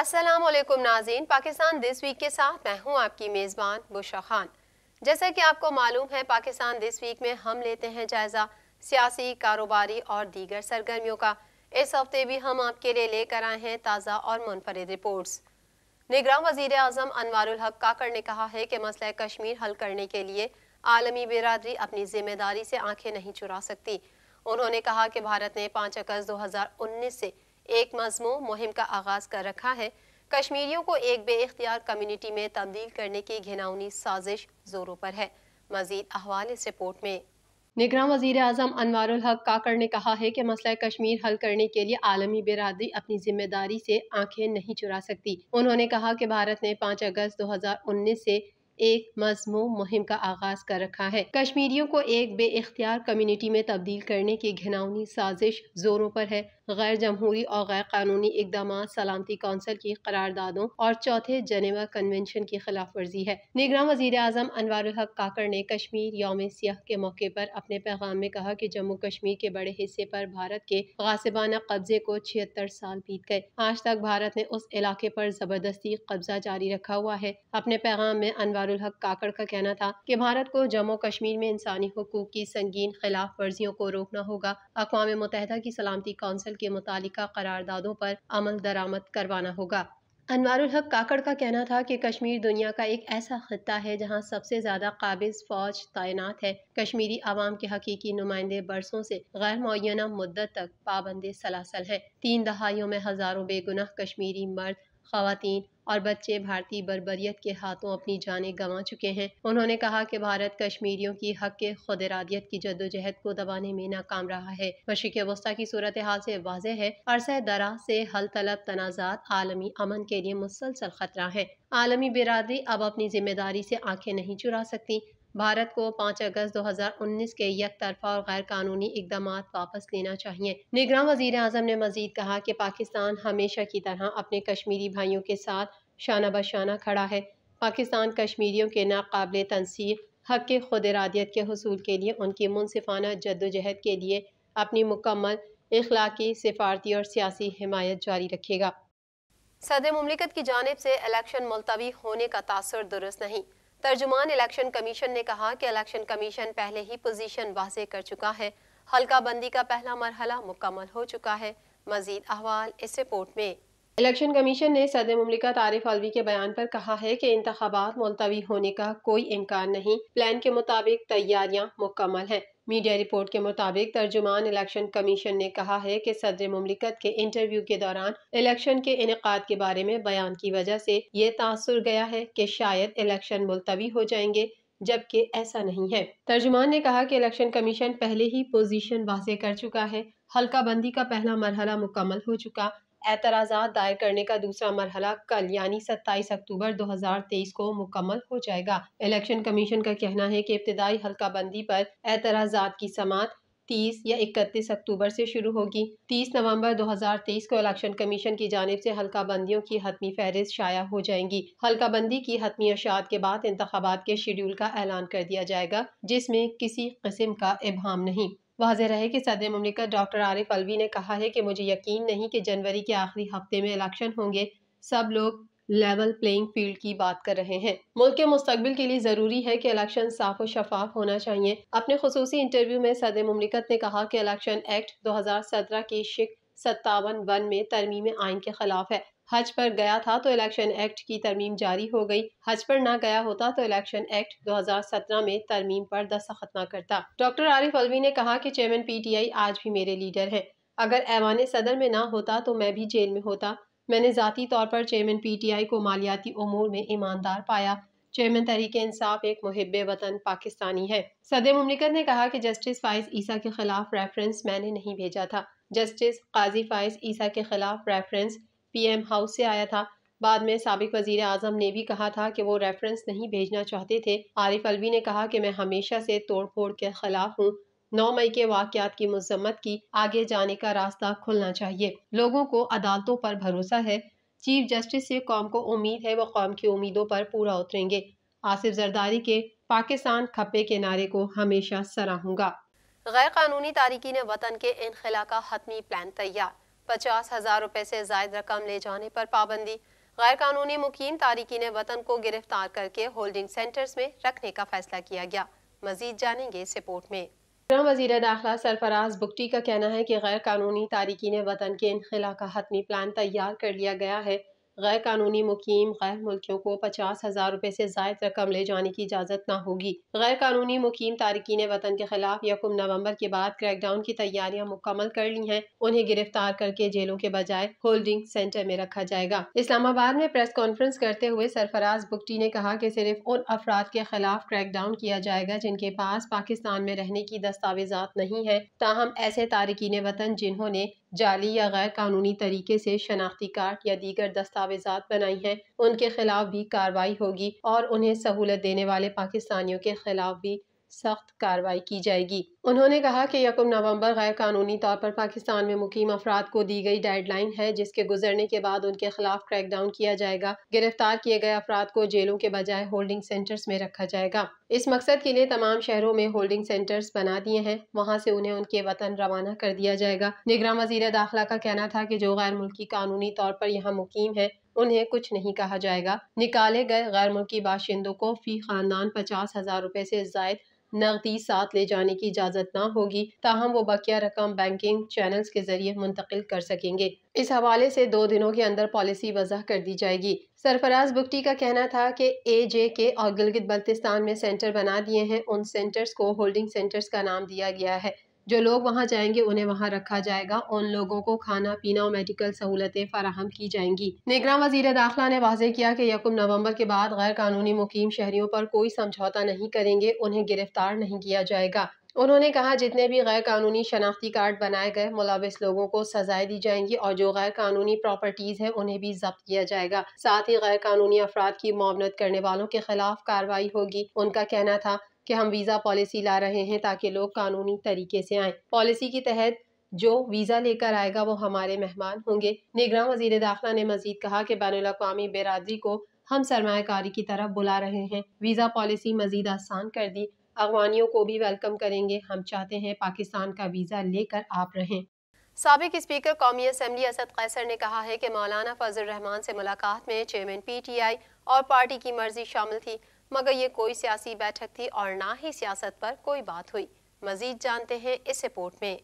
अस्सलाम वालेकुम नाजीन पाकिस्तान दिस वीक के साथ मैं हूं आपकी मेज़बान बुशा खान जैसा कि आपको मालूम है पाकिस्तान दिस वीक में हम लेते हैं जायज़ा सियासी कारोबारी और दीगर सरगर्मियों का इस हफ्ते भी हम आपके लिए लेकर आए हैं ताज़ा और मुनफरद रिपोर्ट्स निगरान वजीर अजम अनवारक काकर ने कहा है कि मसला कश्मीर हल करने के लिए आलमी बिरादरी अपनी जिम्मेदारी से आंखें नहीं चुरा सकती उन्होंने कहा कि भारत ने पाँच अगस्त दो हज़ार उन्नीस से एक मजमू मुहिम का आगाज कर रखा है कश्मीरियों को एक अख्तियार कम्यूनिटी में तब्दील करने की घिनाउनी साजिश जोरों पर है मजीद अहवाल इस रिपोर्ट में निगरान वजीर अजम अनवारुल हक काकड़ ने कहा है कि मसला कश्मीर हल करने के लिए आलमी बिरादरी अपनी जिम्मेदारी से आंखें नहीं चुरा सकती उन्होंने कहा कि भारत ने पाँच अगस्त 2019 से एक मजमू मुहिम का आगाज कर रखा है कश्मीरियों को एक बेख्तियार कम्यूनिटी में तब्दील करने की घिनौनी साजिश जोरों पर है गैर जमहूरी और गैर कानूनी इकदाम सलामती कौंसिल की करारदादों और चौथे जनेवा कन्वेंशन की खिलाफ वर्जी है निगरान वजीर अजम अनवर हक ने कश्मीर योम सियाह के मौके पर अपने पैगाम में कहा कि जम्मू कश्मीर के बड़े हिस्से पर भारत के गासिबाना कब्जे को छिहत्तर साल बीत गए आज तक भारत ने उस इलाके पर जबरदस्ती कब्जा जारी रखा हुआ है अपने पैगाम में अनवर हक काकड़ का कहना था कि भारत को जम्मू कश्मीर में इंसानी हकूक की संगीन खिलाफ वर्जियों को रोकना होगा अकवा मुतहदा की सलामती कौंसिल के मुतल करारदादों पर अमल दरामद करवाना होगा अनवारुल हक काकड़ का कहना था कि कश्मीर दुनिया का एक ऐसा खत्ता है जहां सबसे ज़्यादा काबिज फ़ौज तैनात है कश्मीरी आवाम के हकीकी नुमाइंदे बरसों से गैर मुना मुद्दत तक पाबंदी सलासल हैं तीन दहाइयों में हज़ारों बेगुनाह कश्मीरी मर्द खातन और बच्चे भारतीय बरबरीत के हाथों अपनी जानें गंवा चुके हैं उन्होंने कहा कि भारत कश्मीरियों की हक के खुद इरादियत की जद्दोजहद को दबाने में नाकाम रहा है मशीक वस्ती की सूरत हाल से वाज है अरसा दरा से हल तलब तनाजात आलमी अमन के लिए मुसलसल खतरा है आलमी बिरादरी अब अपनी जिम्मेदारी से आंखें नहीं चुरा सकती भारत को 5 अगस्त 2019 के यक तरफा और गैर कानूनी इकदाम वापस लेना चाहिए निगरान वजीर अजम ने मजीद कहा कि पाकिस्तान हमेशा की तरह अपने कश्मीरी भाइयों के साथ शाना बशाना खड़ा है पाकिस्तान कश्मीरियों के नाकबिल तनसीब हक के खुद इरादियत के हसूल के लिए उनकी मुनफाना जद्दोजहद के लिए अपनी मुकम्मल इखलाकी सिफारती और सियासी हमायत जारी रखेगा सदर ममलिकत की जानब से इलेक्शन मुलतवी होने का तासर दुरुस्त नहीं तर्जुमान इलेक्शन कमीशन ने कहा कि इलेक्शन कमीशन पहले ही पोजीशन वाजे कर चुका है हल्का बंदी का पहला मरहला मुकम्मल हो चुका है मजीद अहवाल इस रिपोर्ट में इलेक्शन कमीशन ने सदर ममलिका तारिफ अलवी के बयान पर कहा है कि इंतबात मुलतवी होने का कोई इम्कान नहीं प्लान के मुताबिक तैयारियां मुकम्मल हैं मीडिया रिपोर्ट के मुताबिक तर्जुमान इलेक्शन कमीशन ने कहा है कि सदर ममलिकत के इंटरव्यू के दौरान इलेक्शन के इनका के बारे में बयान की वजह से ये तासर गया है कि शायद इलेक्शन मुलतवी हो जाएंगे जबकि ऐसा नहीं है तर्जुमान ने कहा कि इलेक्शन कमीशन पहले ही पोजीशन वाजे कर चुका है हल्का बंदी का पहला मरहला मुकम्मल हो चुका एतराज़ा दायर करने का दूसरा मरहला कल यानी सत्ताईस अक्टूबर 2023 को मुकम्मल हो जाएगा इलेक्शन कमीशन का कहना है कि इब्तदाई हल्का बंदी पर एतराज़ा की समात तीस या इकतीस अक्टूबर से शुरू होगी तीस नवंबर 2023 को इलेक्शन कमीशन की जानब से हल्का बंदियों की हतमी फहरिस्त शाया हो जाएंगी हल्का बंदी की हतमी अशात के बाद इंतबात के शेड्यूल का ऐलान कर दिया जाएगा जिसमें किसी कस्म का इबहम नहीं वाज रहे कि सदर ममलिकत डॉक्टर आरिफ अलवी ने कहा है कि मुझे यकीन नहीं कि जनवरी के आखिरी हफ्ते में इलेक्शन होंगे सब लोग लेवल प्लेइंग फील्ड की बात कर रहे हैं मुल्क के मुस्तबिल के लिए ज़रूरी है कि इलेक्शन साफ व शफाफ होना चाहिए अपने खसूसी इंटरव्यू में सदर ममलिकत ने कहा कि इलेक्शन एक्ट दो हज़ार सत्रह की शिक सत्तावन वन में तरमीम आइन के खिलाफ है हज पर गया था तो इलेक्शन एक्ट की तरमीम जारी हो गई हज पर ना गया होता तो इलेक्शन एक्ट 2017 में तरमीम पर दस्तखत ना करता डॉक्टर आरिफ अलवी ने कहा कि चेयरमैन पीटीआई आज भी मेरे लीडर हैं अगर ऐवान सदर में ना होता तो मैं भी जेल में होता मैंने ज़ाती तौर पर चेयरमैन पी को मालियाती अमूर में ईमानदार पाया चेयरमैन तहरीक इंसाफ एक मुहब वतन पाकिस्तानी है सदर ममलिकत ने कहा कि जस्टिस फायज ईसा के खिलाफ रेफरेंस मैंने नहीं भेजा था जस्टिस काजी फायस ईसा के खिलाफ रेफरेंस पीएम हाउस से आया था बाद में सबक वजीर आजम ने भी कहा था कि वो रेफरेंस नहीं भेजना चाहते थे आरिफ अलवी ने कहा कि मैं हमेशा से तोड़ फोड़ के खिलाफ हूँ नौ मई के वाकत की मजम्मत की आगे जाने का रास्ता खुलना चाहिए लोगों को अदालतों पर भरोसा है चीफ जस्टिस से कौम को उम्मीद है वो कौम की उम्मीदों पर पूरा उतरेंगे आसिफ जरदारी के पाकिस्तान खप्पे के नारे को हमेशा सराहूंगा गैर कानूनी ने वतन के इनखला का हतमी प्लान तैयार पचास हजार रुपए से जायद रकम ले जाने पर पाबंदी गैर कानूनी मुकीम तारकिन वतन को गिरफ्तार करके होल्डिंग सेंटर्स में रखने का फैसला किया गया मजीद जानेंगे इस रिपोर्ट में वजी दाखिला सरफराज बुकटी का कहना है कि गैर कानूनी तारकिन वतन के इनखिला का हतमी प्लान तैयार कर लिया गया है गैर कानूनी मुकीम गैर मुल्कियों को पचास हज़ार रुपए से जायद रकम ले जाने की इजाज़त न होगी गैर कानूनी मुकीम तारकिन वतन के खिलाफ यकुम नवम्बर के बाद क्रैकडाउन की तैयारियां मुकम्मल कर ली हैं उन्हें गिरफ्तार करके जेलों के बजाय होल्डिंग सेंटर में रखा जाएगा इस्लामाबाद में प्रेस कॉन्फ्रेंस करते हुए सरफराज बुगटी ने कहा की सिर्फ उन अफराद के खिलाफ क्रैकडाउन किया जाएगा जिनके पास पाकिस्तान में रहने की दस्तावेजात नहीं है ताहम ऐसे तारकिन वतन जिन्होंने जाली या गैर कानूनी तरीके से शनाख्ती कार्ड या दीगर दस्तावेजा बनाई हैं उनके खिलाफ भी कार्रवाई होगी और उन्हें सहूलत देने वाले पाकिस्तानियों के खिलाफ भी सख्त कार्रवाई की जाएगी उन्होंने कहा कि यकम नवंबर गैर कानूनी तौर पर पाकिस्तान में मुकीम अफराद को दी गई डेडलाइन है जिसके गुजरने के बाद उनके खिलाफ क्रैकडाउन किया जाएगा गिरफ्तार किए गए अफराद को जेलों के बजाय होल्डिंग सेंटर्स में रखा जाएगा इस मकसद के लिए तमाम शहरों में होल्डिंग सेंटर्स बना दिए हैं वहाँ से उन्हें उनके वतन रवाना कर दिया जाएगा निगरान वजीर दाखिला का कहना था की जो गैर मुल्की कानूनी तौर पर यहाँ मुकीम है उन्हें कुछ नहीं कहा जाएगा निकाले गए गैर मुल्की बाशिंदों को फी खानदान पचास हजार रूपए ऐसी जायद नकदी साथ ले जाने की इजाज़त न होगी ताहम वो बकिया रकम बैंकिंग चैनल्स के जरिए मुंतकिल कर सकेंगे इस हवाले से दो दिनों के अंदर पॉलिसी वजह कर दी जाएगी सरफराज बुकटी का कहना था कि ए जे के और गिलगित बल्तिस्तान में सेंटर बना दिए हैं उन सेंटर्स को होल्डिंग सेंटर्स का नाम दिया गया है जो लोग वहाँ जाएंगे उन्हें वहाँ रखा जाएगा उन लोगों को खाना पीना और मेडिकल सहूलतें फराहम की जाएंगी निगरान वजीर दाखिला ने वाजे किया कि यकुम नवंबर के बाद गैर कानूनी मुकीम शहरियों पर कोई समझौता नहीं करेंगे उन्हें गिरफ्तार नहीं किया जाएगा उन्होंने कहा जितने भी गैर कानूनी शनाख्ती कार्ड बनाए गए मुलविस लोगों को सजाएं दी जाएंगी और जो गैर कानूनी प्रॉपर्टीज हैं उन्हें भी जब्त किया जाएगा साथ ही गैर कानूनी अफराद की मामनत करने वालों के खिलाफ कार्रवाई होगी उनका कहना था कि हम वीज़ा पॉलिसी ला रहे हैं ताकि लोग कानूनी तरीके से आएँ पॉलिसी के तहत जो वीज़ा लेकर आएगा वो हमारे मेहमान होंगे निगरान वजीर दाखिला ने मजीद कहा कि बैन अवी बरदरी को हम सरमाकारी की तरफ बुला रहे हैं वीज़ा पॉलिसी मजीद आसान कर दी अगवानियों को भी वेलकम करेंगे हम चाहते हैं पाकिस्तान का वीज़ा लेकर आप रहें सबक स्पीकर कौमी असम्बली असद कैसर ने कहा है कि मौलाना फजल रहमान से मुलाकात में चेयरमैन पी टी आई और पार्टी की मर्जी शामिल थी मगर ये कोई सियासी बैठक थी और ना ही सियासत पर कोई बात हुई मजीद जानते हैं इस रिपोर्ट में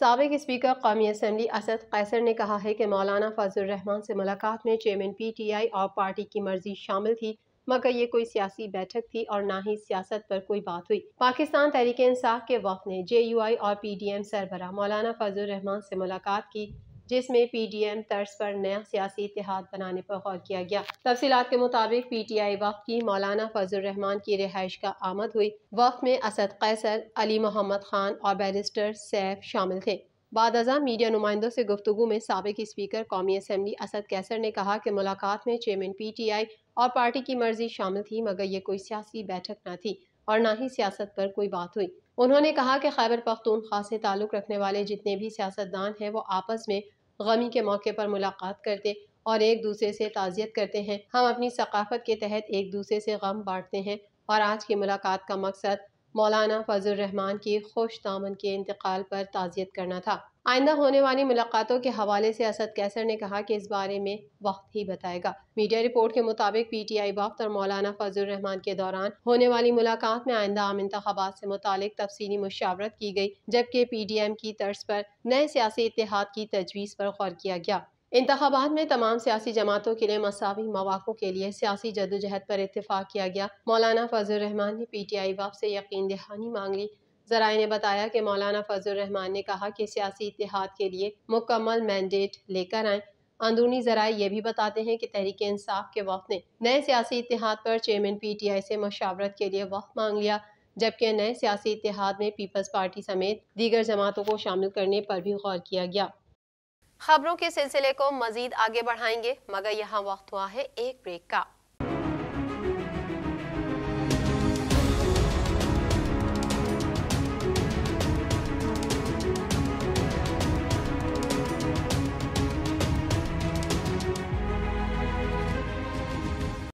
सबक स्पीकर कौमी असम्बली असद कैसर ने कहा है कि मौलाना रहमान से मुलाकात में चेयरमैन पी टी आई और पार्टी की मर्जी शामिल थी मगर ये कोई सियासी बैठक थी और ना ही सियासत पर कोई बात हुई पाकिस्तान तहरीक इंसाफ के वक्त ने जे यू आई और पी डी एम सरबरा मौलाना रहमान से मुलाकात की जिसमें पी टी एम तर्ज पर नया सियासी इतिहाद बनाने पर गौर किया गया तफसीत के मुताबिक पी टी आई वफ की मौलाना रहमान की रिहाइश का आमद हुई वफ में असद कैसर अली मोहम्मद खान और बैरिस्टर सैफ शामिल थे बाद अजा मीडिया नुमाइंदों से गुफ्तु में सबक स्पीकर कौमी असम्बली असद कैसर ने कहा कि मुलाकात में चेयरमैन पी टी आई और पार्टी की मर्जी शामिल थी मगर ये कोई सियासी बैठक न थी और ना ही सियासत पर कोई बात हुई उन्होंने कहा कि खैबर पख्तूनख्वा से ताल्लुक़ रखने वाले जितने भी सियासतदान हैं वो आपस में गमी के मौके पर मुलाकात करते और एक दूसरे से ताज़ियत करते हैं हम अपनी सकाफत के तहत एक दूसरे से गम बांटते हैं और आज की मुलाकात का मकसद मौलाना फजल रहमान की खुश दामन के इंतकाल पर ताज़ियत करना था आइंदा होने वाली मुलाकातों के हवाले से असद कैसर ने कहा कि इस बारे में वक्त ही बताएगा मीडिया रिपोर्ट के मुताबिक पी टी आई वक्त और मौलाना फजल रहमान के दौरान होने वाली मुलाकात में आइंदा आम इंतबात से मुतक तफसली मुशावरत की गई जबकि पी डी एम की तर्ज पर नए सियासी इतिहाद की तजवीज़ पर गौर किया गया इंतबात में तमाम सियासी जमातों के लिए मसावी मौाक़ों के लिए सियासी जदोजहद पर इतफाक़ किया गया मौलाना फजल रहमान ने पी टी आई वाप से यकीन दहानी मांग ली जराये ने बताया कि मौलाना रहमान ने कहा कि सियासी इतिहाद के लिए मुकम्मल मैंडेट लेकर आए अंदरूनी जराये ये भी बताते हैं कि तहरीक इंसाफ के वक्त ने नए सियासी इतिहाद पर चेयरमैन पी टी आई से मशावरत के लिए वक्त मांग लिया जबकि नए सियासी इतिहाद में पीपल्स पार्टी समेत दीगर जमातों को शामिल करने पर भी गौर किया गया खबरों के सिलसिले को मजीद आगे बढ़ाएंगे मगर यहाँ वक्त हुआ है एक ब्रेक का